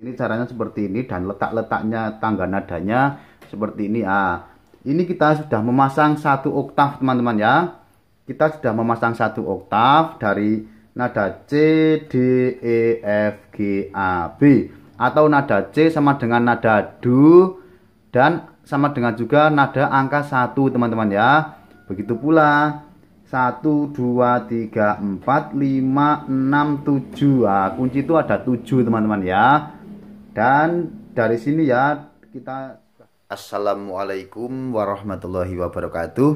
Ini caranya seperti ini dan letak-letaknya tangga nadanya seperti ini. Ah, ini kita sudah memasang satu oktav teman-teman ya. Kita sudah memasang satu oktav dari nada C, D, E, F, G, A, B. Atau nada C sama dengan nada Do dan sama dengan juga nada angka satu teman-teman ya. Begitu pula satu, dua, tiga, empat, lima, enam, tujuh. Ah, Kunci itu ada tujuh teman-teman ya dan dari sini ya kita Assalamualaikum warahmatullahi wabarakatuh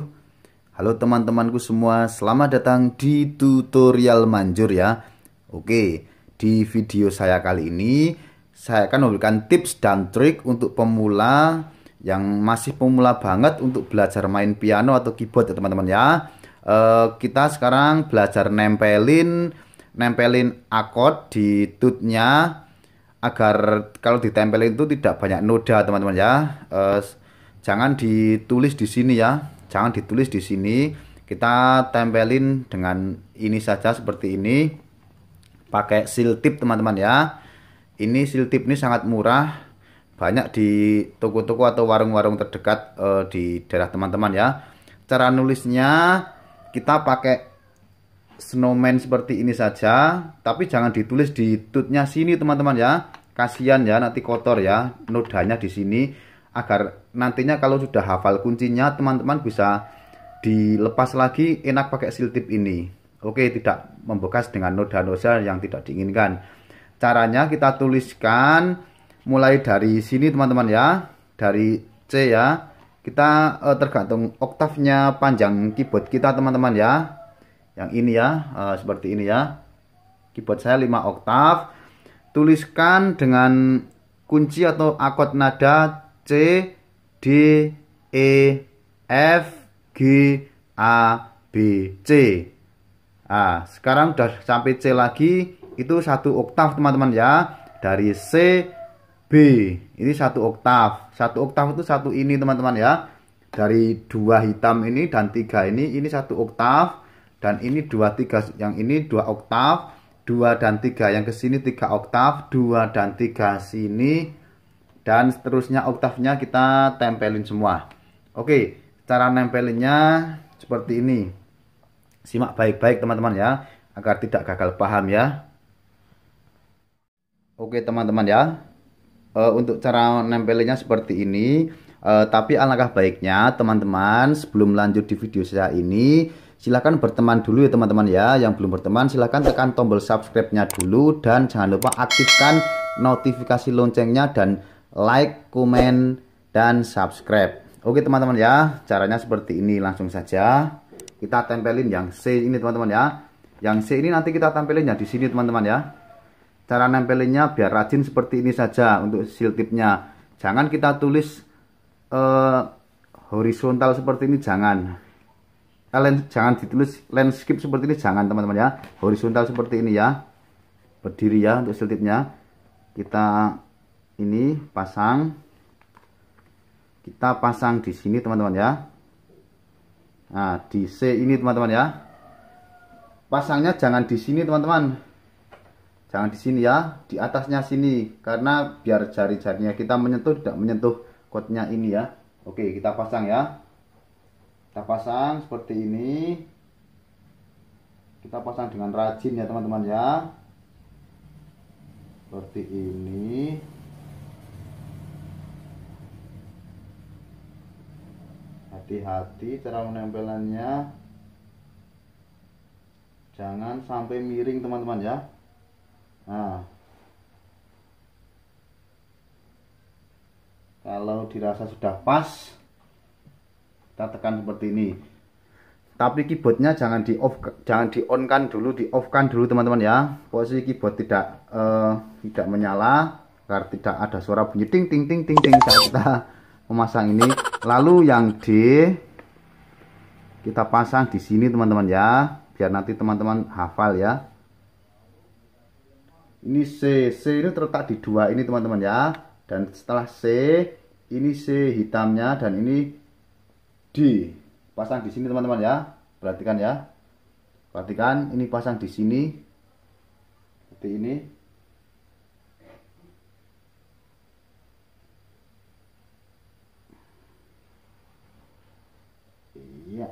Halo teman-temanku semua Selamat datang di tutorial manjur ya Oke di video saya kali ini Saya akan memberikan tips dan trik untuk pemula Yang masih pemula banget untuk belajar main piano atau keyboard ya teman-teman ya e, Kita sekarang belajar nempelin Nempelin akord di tutnya agar kalau ditempel itu tidak banyak noda teman-teman ya eh, jangan ditulis di sini ya jangan ditulis di sini kita tempelin dengan ini saja seperti ini pakai seal tip teman-teman ya ini seal tip ini sangat murah banyak di toko-toko atau warung-warung terdekat eh, di daerah teman-teman ya cara nulisnya kita pakai snowman seperti ini saja tapi jangan ditulis di tutnya sini teman-teman ya kasihan ya nanti kotor ya nodanya di sini agar nantinya kalau sudah hafal kuncinya teman-teman bisa dilepas lagi enak pakai seal tip ini oke tidak membekas dengan noda-noda yang tidak diinginkan caranya kita tuliskan mulai dari sini teman-teman ya dari C ya kita eh, tergantung oktavnya panjang keyboard kita teman-teman ya yang ini ya uh, seperti ini ya keyboard saya 5 oktav tuliskan dengan kunci atau akot nada C D E F G A B C Ah sekarang sudah sampai C lagi itu satu oktav teman-teman ya dari C B ini satu oktav satu oktav itu satu ini teman-teman ya dari dua hitam ini dan tiga ini ini satu oktav dan ini dua tiga yang ini dua oktav dua dan tiga yang kesini tiga oktav dua dan tiga sini dan seterusnya oktavnya kita tempelin semua oke cara nempelinnya seperti ini simak baik-baik teman-teman ya agar tidak gagal paham ya oke teman-teman ya e, untuk cara nempelinnya seperti ini e, tapi alangkah baiknya teman-teman sebelum lanjut di video saya ini silahkan berteman dulu ya teman-teman ya yang belum berteman silahkan tekan tombol subscribe-nya dulu dan jangan lupa aktifkan notifikasi loncengnya dan like, komen, dan subscribe oke teman-teman ya caranya seperti ini langsung saja kita tempelin yang C ini teman-teman ya yang C ini nanti kita tempelin ya di sini teman-teman ya cara nempelinnya biar rajin seperti ini saja untuk seal tipnya jangan kita tulis eh, horizontal seperti ini jangan Nah, lens, jangan ditulis landscape seperti ini jangan teman-teman ya horizontal seperti ini ya berdiri ya untuk seltipnya kita ini pasang kita pasang di sini teman-teman ya nah di C ini teman-teman ya pasangnya jangan di sini teman-teman jangan di sini ya di atasnya sini karena biar jari-jarinya kita menyentuh tidak menyentuh kotnya ini ya oke kita pasang ya kita pasang seperti ini kita pasang dengan rajin ya teman-teman ya seperti ini hati-hati cara menempelannya jangan sampai miring teman-teman ya nah kalau dirasa sudah pas kita tekan seperti ini tapi keyboardnya jangan di off jangan di on kan dulu di off kan dulu teman-teman ya posisi keyboard tidak uh, tidak menyala agar tidak ada suara bunyi ting ting ting ting ting saat kita memasang ini lalu yang D kita pasang di sini teman-teman ya biar nanti teman-teman hafal ya ini C C ini terletak di dua ini teman-teman ya dan setelah C ini C hitamnya dan ini D, pasang di sini teman-teman ya perhatikan ya perhatikan ini pasang di sini seperti ini iya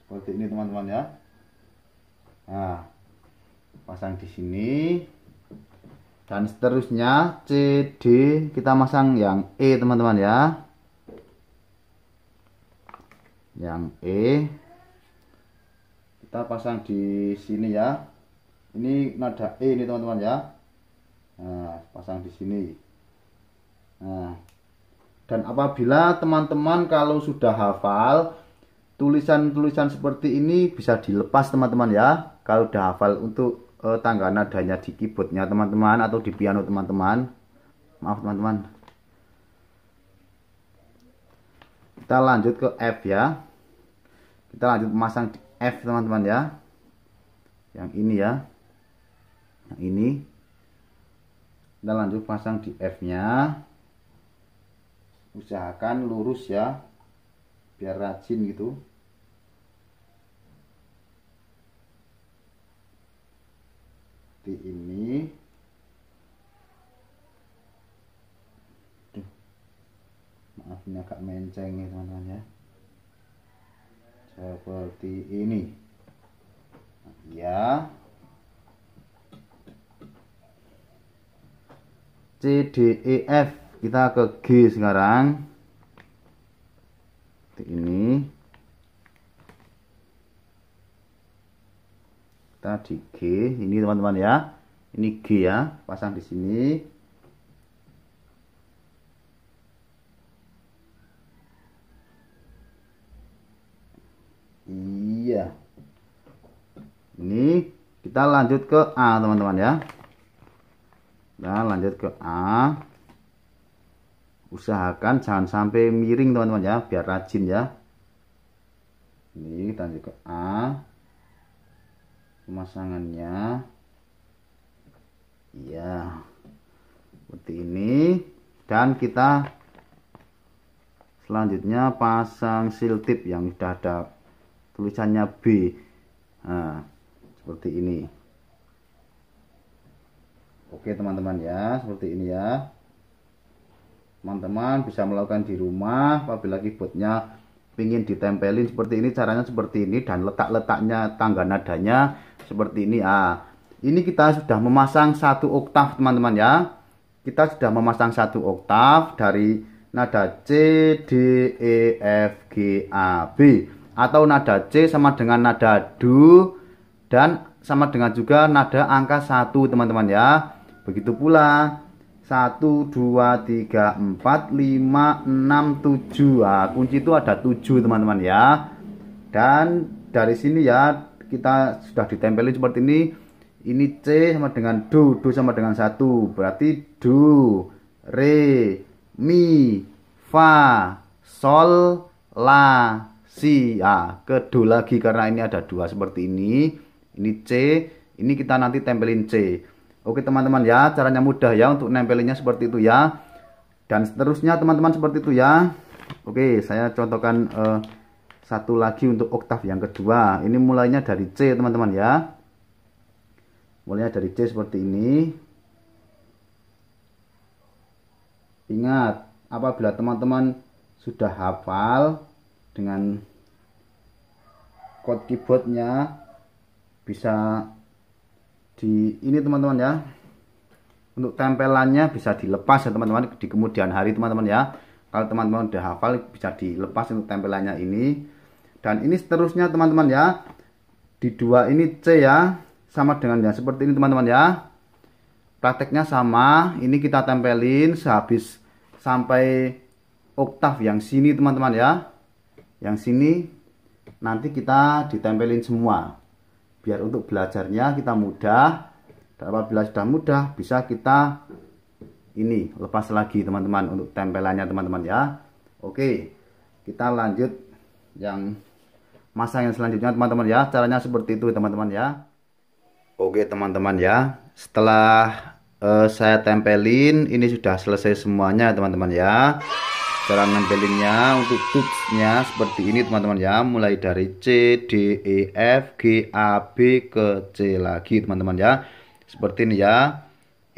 seperti ini teman-teman ya nah pasang di sini dan seterusnya C, D, kita masang yang E teman-teman ya yang E kita pasang di sini ya ini nada E ini teman-teman ya nah, pasang di sini nah dan apabila teman-teman kalau sudah hafal tulisan-tulisan seperti ini bisa dilepas teman-teman ya kalau sudah hafal untuk eh, tangga nadanya di keyboardnya teman-teman atau di piano teman-teman maaf teman-teman kita lanjut ke F ya kita lanjut memasang F teman-teman ya yang ini ya yang ini kita lanjut pasang di F nya usahakan lurus ya biar rajin gitu Di ini ini agak menceng ya teman-teman ya seperti ini ya C D E F kita ke G sekarang seperti ini kita di G ini teman-teman ya ini G ya pasang di sini Iya. Ini kita lanjut ke A, teman-teman ya. Nah, lanjut ke A. Usahakan jangan sampai miring, teman-teman ya, biar rajin ya. Ini kita lanjut ke A. Pemasangannya. Iya. Seperti ini dan kita selanjutnya pasang seal tip yang sudah ada tulisannya B nah, seperti ini oke teman-teman ya seperti ini ya teman-teman bisa melakukan di rumah apabila keyboardnya ingin ditempelin seperti ini caranya seperti ini dan letak-letaknya tangga nadanya seperti ini ah ini kita sudah memasang satu oktav teman-teman ya kita sudah memasang satu oktav dari nada C D E F G A B atau nada C sama dengan nada do dan sama dengan juga nada angka 1 teman-teman ya begitu pula 1, 2, 3, 4, 5, 6, 7 nah, kunci itu ada 7 teman-teman ya dan dari sini ya kita sudah ditempeli seperti ini ini C sama dengan Do Do sama dengan 1 berarti Do Re Mi Fa Sol La si ah ke do lagi karena ini ada dua seperti ini ini c ini kita nanti tempelin c oke teman-teman ya caranya mudah ya untuk nempelinnya seperti itu ya dan seterusnya teman-teman seperti itu ya oke saya contohkan eh, satu lagi untuk oktav yang kedua ini mulainya dari c teman-teman ya mulainya dari c seperti ini ingat apabila teman-teman sudah hafal dengan code keyboardnya bisa di ini teman-teman ya untuk tempelannya bisa dilepas ya teman-teman di kemudian hari teman-teman ya kalau teman-teman udah hafal bisa dilepas untuk tempelannya ini dan ini seterusnya teman-teman ya di dua ini C ya sama dengan yang seperti ini teman-teman ya prakteknya sama ini kita tempelin sehabis sampai oktav yang sini teman-teman ya yang sini nanti kita ditempelin semua biar untuk belajarnya kita mudah dan apabila sudah mudah bisa kita ini lepas lagi teman-teman untuk tempelannya teman-teman ya oke kita lanjut yang masa yang selanjutnya teman-teman ya caranya seperti itu teman-teman ya oke teman-teman ya setelah uh, saya tempelin ini sudah selesai semuanya teman-teman ya cara nempelinnya untuk tutsnya seperti ini teman-teman ya mulai dari C D E F G A B ke C lagi teman-teman ya seperti ini ya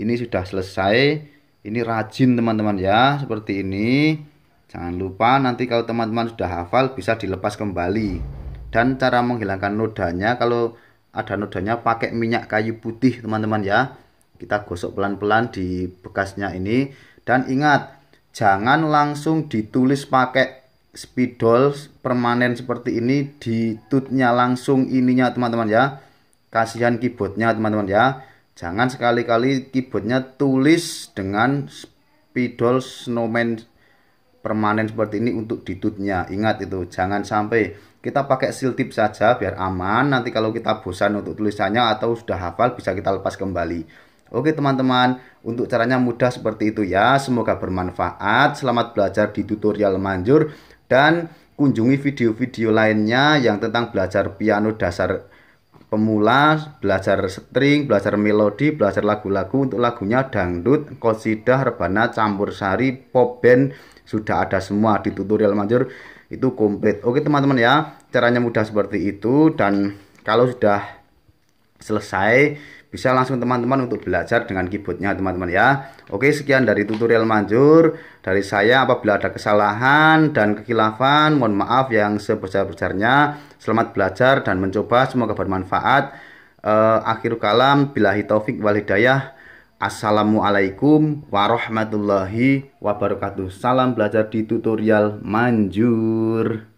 ini sudah selesai ini rajin teman-teman ya seperti ini jangan lupa nanti kalau teman-teman sudah hafal bisa dilepas kembali dan cara menghilangkan nodanya kalau ada nodanya pakai minyak kayu putih teman-teman ya kita gosok pelan-pelan di bekasnya ini dan ingat jangan langsung ditulis pakai spidol permanen seperti ini di tutnya langsung ininya teman-teman ya kasihan keyboardnya teman-teman ya jangan sekali-kali keyboardnya tulis dengan spidol snowman permanen seperti ini untuk di tutnya ingat itu jangan sampai kita pakai seal tip saja biar aman nanti kalau kita bosan untuk tulisannya atau sudah hafal bisa kita lepas kembali Oke teman-teman, untuk caranya mudah seperti itu ya. Semoga bermanfaat. Selamat belajar di tutorial manjur dan kunjungi video-video lainnya yang tentang belajar piano dasar pemula, belajar string, belajar melodi, belajar lagu-lagu untuk lagunya dangdut, kosidah, rebana, campur sari, pop band sudah ada semua di tutorial manjur itu komplit. Oke teman-teman ya, caranya mudah seperti itu dan kalau sudah selesai bisa langsung teman-teman untuk belajar dengan keyboardnya teman-teman ya oke sekian dari tutorial manjur dari saya apabila ada kesalahan dan kekilafan mohon maaf yang sebesar-besarnya selamat belajar dan mencoba semoga bermanfaat uh, akhir kalam bila taufik wal hidayah Assalamualaikum warahmatullahi wabarakatuh Salam belajar di tutorial manjur